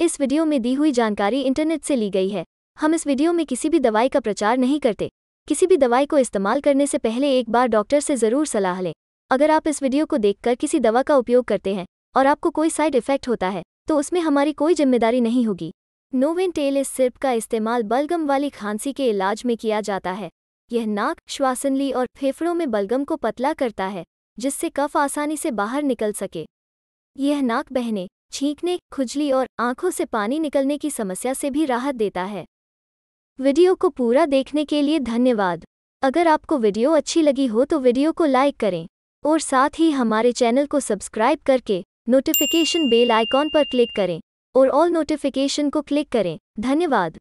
इस वीडियो में दी हुई जानकारी इंटरनेट से ली गई है हम इस वीडियो में किसी भी दवाई का प्रचार नहीं करते किसी भी दवाई को इस्तेमाल करने से पहले एक बार डॉक्टर से ज़रूर सलाह लें अगर आप इस वीडियो को देखकर किसी दवा का उपयोग करते हैं और आपको कोई साइड इफेक्ट होता है तो उसमें हमारी कोई जिम्मेदारी नहीं होगी नोवेन टेल इस सिर्प का इस्तेमाल बलगम वाली खांसी के इलाज में किया जाता है यह नाक श्वासनली और फेफड़ों में बलगम को पतला करता है जिससे कफ आसानी से बाहर निकल सके यह नाक बहने छींकने खुजली और आंखों से पानी निकलने की समस्या से भी राहत देता है वीडियो को पूरा देखने के लिए धन्यवाद अगर आपको वीडियो अच्छी लगी हो तो वीडियो को लाइक करें और साथ ही हमारे चैनल को सब्सक्राइब करके नोटिफिकेशन बेल आइकॉन पर क्लिक करें और ऑल नोटिफिकेशन को क्लिक करें धन्यवाद